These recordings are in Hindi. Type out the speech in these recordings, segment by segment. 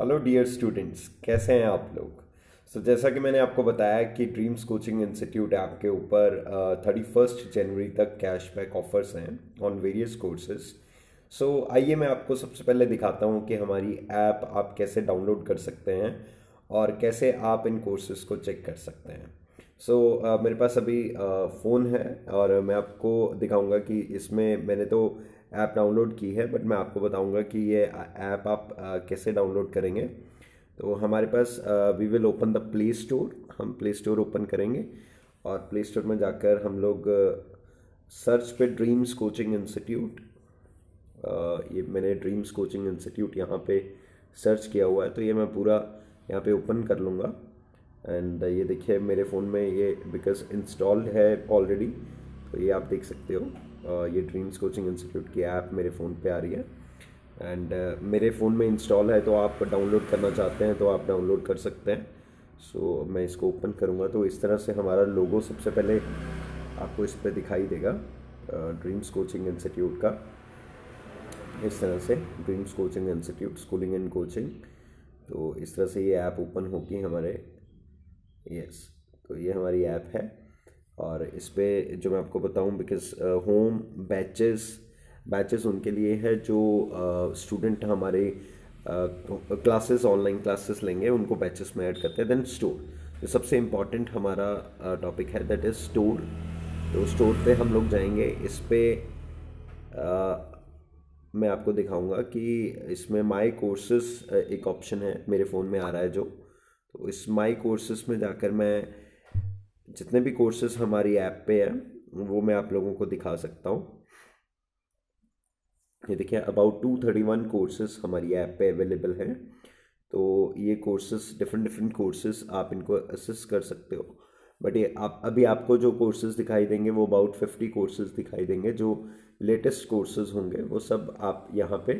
हेलो डियर स्टूडेंट्स कैसे हैं आप लोग सो so, जैसा कि मैंने आपको बताया कि ड्रीम्स कोचिंग इंस्टीट्यूट ऐप के ऊपर थर्टी फर्स्ट जनवरी तक कैशबैक ऑफर्स हैं ऑन वेरियस कोर्सेज सो आइए मैं आपको सबसे पहले दिखाता हूँ कि हमारी ऐप आप कैसे डाउनलोड कर सकते हैं और कैसे आप इन कोर्सेज को चेक कर सकते हैं सो so, uh, मेरे पास अभी फ़ोन uh, है और मैं आपको दिखाऊंगा कि इसमें मैंने तो ऐप डाउनलोड की है बट मैं आपको बताऊंगा कि ये ऐप आप uh, कैसे डाउनलोड करेंगे तो हमारे पास we will open the play store हम प्ले स्टोर ओपन करेंगे और प्ले स्टोर में जाकर हम लोग सर्च uh, पे ड्रीम्स कोचिंग इंस्टीट्यूट ये मैंने ड्रीम्स कोचिंग इंस्टीट्यूट यहाँ पे सर्च किया हुआ है तो ये मैं पूरा यहाँ पे ओपन कर लूँगा एंड uh, ये देखिए मेरे फ़ोन में ये बिकॉज इंस्टॉल्ड है ऑलरेडी तो ये आप देख सकते हो ये ड्रीम्स कोचिंग इंस्टीट्यूट की ऐप मेरे फ़ोन पे आ रही है एंड uh, मेरे फ़ोन में इंस्टॉल है तो आप डाउनलोड करना चाहते हैं तो आप डाउनलोड कर सकते हैं सो so, मैं इसको ओपन करूँगा तो इस तरह से हमारा लोगो सबसे पहले आपको इस पर दिखाई देगा ड्रीम्स कोचिंग इंस्टीट्यूट का इस तरह से Dreams coaching institute schooling and coaching तो इस तरह से ये ऐप ओपन होगी हमारे यस तो ये हमारी ऐप है और इस पर जो मैं आपको बताऊं बिकॉज होम बैचेस बैचेस उनके लिए है जो स्टूडेंट uh, हमारे क्लासेस ऑनलाइन क्लासेस लेंगे उनको बैचेस में ऐड करते हैं देन स्टोर जो सबसे इम्पॉर्टेंट हमारा टॉपिक uh, है दैट इज़ स्टोर तो स्टोर पे हम लोग जाएंगे इस पर uh, मैं आपको दिखाऊंगा कि इसमें माई कोर्सेस uh, एक ऑप्शन है मेरे फ़ोन में आ रहा है जो तो इस माई कोर्सेस में जाकर मैं जितने भी कोर्सेस हमारी ऐप पे हैं वो मैं आप लोगों को दिखा सकता हूँ ये देखिए about two thirty one courses हमारी ऐप पे अवेलेबल हैं तो ये कोर्सेस डिफरेंट डिफरेंट कोर्सेस आप इनको असिस्ट कर सकते हो बट ये आप अभी आपको जो कोर्सेज दिखाई देंगे वो अबाउट फिफ्टी कोर्सेज दिखाई देंगे जो लेटेस्ट कोर्सेज होंगे वो सब आप यहाँ पे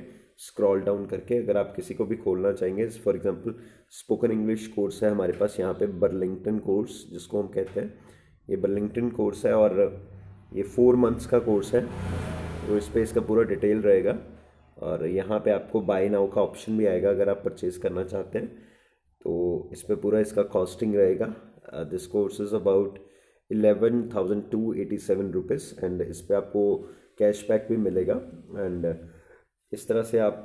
स्क्रॉल डाउन करके अगर आप किसी को भी खोलना चाहेंगे for example spoken English course है हमारे पास यहाँ पे बर्लिंगटन कोर्स जिसको हम कहते हैं ये बर्लिंगटन कोर्स है और ये फोर मंथ्स का कोर्स है तो इस पर इसका पूरा डिटेल रहेगा और यहाँ पे आपको बाय नाउ का ऑप्शन भी आएगा अगर आप परचेज़ करना चाहते हैं तो इस पर पूरा इसका कॉस्टिंग रहेगा this course is about eleven thousand two eighty seven rupees and इस पर आपको कैशबैक भी मिलेगा एंड इस तरह से आप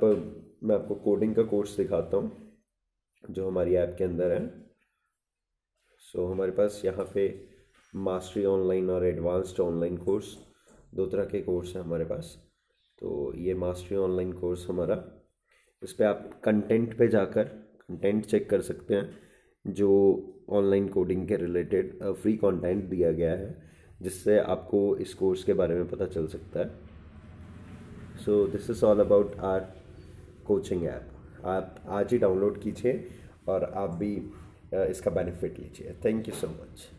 मैं आपको कोडिंग का कोर्स दिखाता हूँ जो हमारी ऐप के अंदर है सो so, हमारे पास यहाँ पे मास्टरी ऑनलाइन और एडवांस्ड ऑनलाइन कोर्स दो तरह के कोर्स हैं हमारे पास तो ये मास्टरी ऑनलाइन कोर्स हमारा इस पर आप कंटेंट पे जाकर कंटेंट चेक कर सकते हैं जो ऑनलाइन कोडिंग के रिलेटेड फ्री कंटेंट दिया गया है जिससे आपको इस कोर्स के बारे में पता चल सकता है so this is all about our coaching app आप आज ही डाउनलोड कीजिए और आप भी uh, इसका बेनिफिट लीजिए थैंक यू सो मच